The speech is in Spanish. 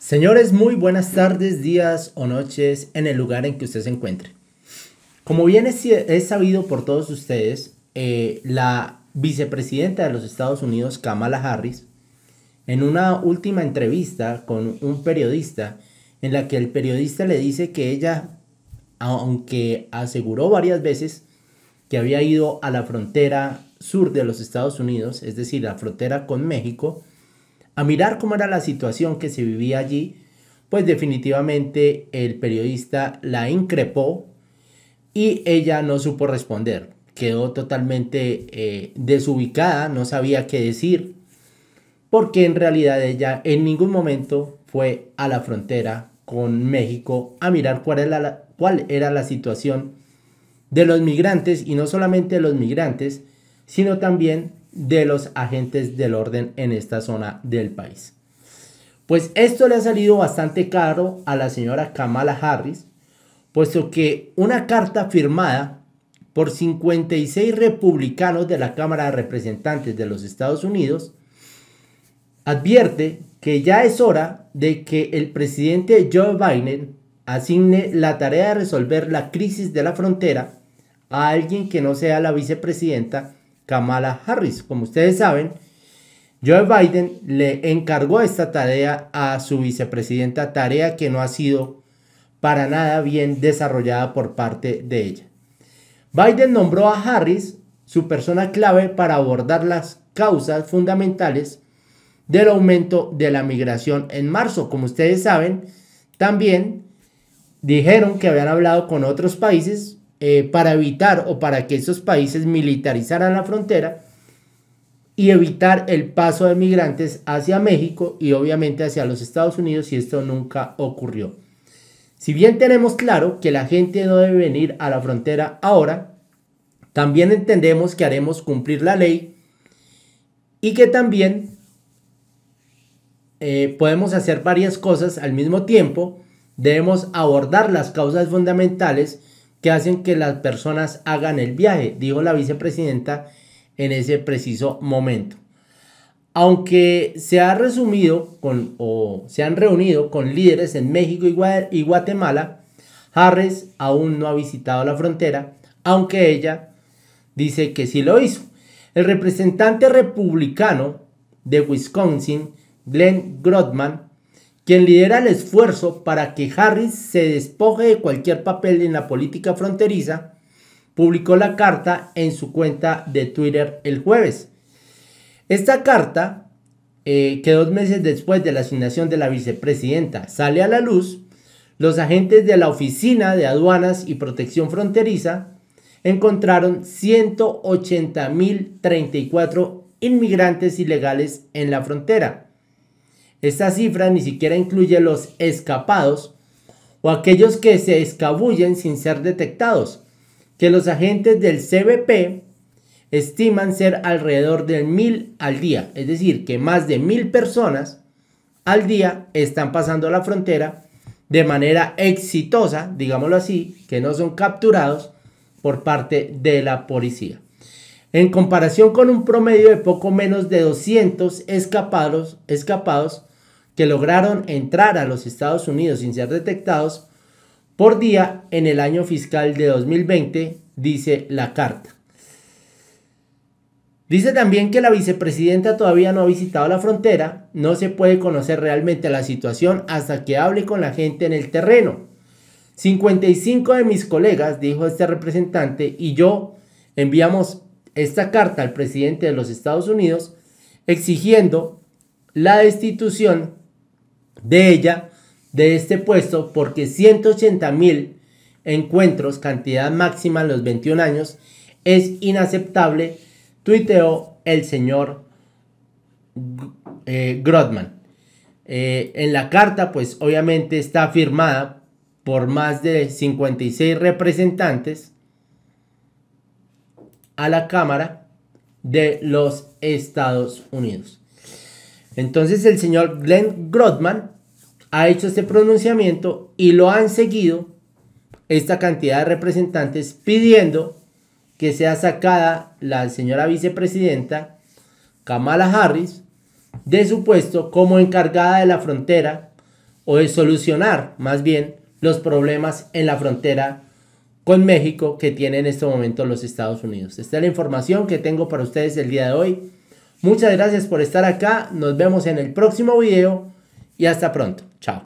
Señores, muy buenas tardes, días o noches en el lugar en que usted se encuentre. Como bien es, sabido por todos ustedes, eh, la vicepresidenta de los Estados Unidos, Kamala Harris, en una última entrevista con un periodista, en la que el periodista le dice que ella, aunque aseguró varias veces que había ido a la frontera sur de los Estados Unidos, es decir, la frontera con México, a mirar cómo era la situación que se vivía allí, pues definitivamente el periodista la increpó y ella no supo responder. Quedó totalmente eh, desubicada, no sabía qué decir, porque en realidad ella en ningún momento fue a la frontera con México a mirar cuál era la, cuál era la situación de los migrantes y no solamente de los migrantes, sino también de los agentes del orden en esta zona del país. Pues esto le ha salido bastante caro a la señora Kamala Harris, puesto que una carta firmada por 56 republicanos de la Cámara de Representantes de los Estados Unidos advierte que ya es hora de que el presidente Joe Biden asigne la tarea de resolver la crisis de la frontera a alguien que no sea la vicepresidenta Kamala Harris. Como ustedes saben, Joe Biden le encargó esta tarea a su vicepresidenta, tarea que no ha sido para nada bien desarrollada por parte de ella. Biden nombró a Harris su persona clave para abordar las causas fundamentales del aumento de la migración en marzo. Como ustedes saben, también dijeron que habían hablado con otros países eh, para evitar o para que esos países militarizaran la frontera y evitar el paso de migrantes hacia México y obviamente hacia los Estados Unidos y esto nunca ocurrió. Si bien tenemos claro que la gente no debe venir a la frontera ahora, también entendemos que haremos cumplir la ley y que también eh, podemos hacer varias cosas al mismo tiempo. Debemos abordar las causas fundamentales que hacen que las personas hagan el viaje, dijo la vicepresidenta en ese preciso momento. Aunque se ha resumido con, o se han reunido con líderes en México y Guatemala, Harris aún no ha visitado la frontera, aunque ella dice que sí lo hizo. El representante republicano de Wisconsin, Glenn Grotman, quien lidera el esfuerzo para que Harris se despoje de cualquier papel en la política fronteriza, publicó la carta en su cuenta de Twitter el jueves. Esta carta, eh, que dos meses después de la asignación de la vicepresidenta sale a la luz, los agentes de la Oficina de Aduanas y Protección Fronteriza encontraron 180.034 inmigrantes ilegales en la frontera esta cifra ni siquiera incluye los escapados o aquellos que se escabullen sin ser detectados, que los agentes del CBP estiman ser alrededor de mil al día, es decir, que más de mil personas al día están pasando la frontera de manera exitosa, digámoslo así, que no son capturados por parte de la policía. En comparación con un promedio de poco menos de 200 escapados, escapados que lograron entrar a los Estados Unidos sin ser detectados por día en el año fiscal de 2020, dice la carta. Dice también que la vicepresidenta todavía no ha visitado la frontera, no se puede conocer realmente la situación hasta que hable con la gente en el terreno. 55 de mis colegas, dijo este representante, y yo enviamos esta carta al presidente de los Estados Unidos exigiendo la destitución de ella, de este puesto, porque 180 mil encuentros, cantidad máxima en los 21 años, es inaceptable, tuiteó el señor eh, Grotman. Eh, en la carta, pues obviamente está firmada por más de 56 representantes a la Cámara de los Estados Unidos. Entonces el señor Glenn Grodman ha hecho este pronunciamiento y lo han seguido esta cantidad de representantes pidiendo que sea sacada la señora vicepresidenta Kamala Harris de su puesto como encargada de la frontera o de solucionar más bien los problemas en la frontera con México que tienen en este momento los Estados Unidos. Esta es la información que tengo para ustedes el día de hoy. Muchas gracias por estar acá. Nos vemos en el próximo video y hasta pronto. Tchau.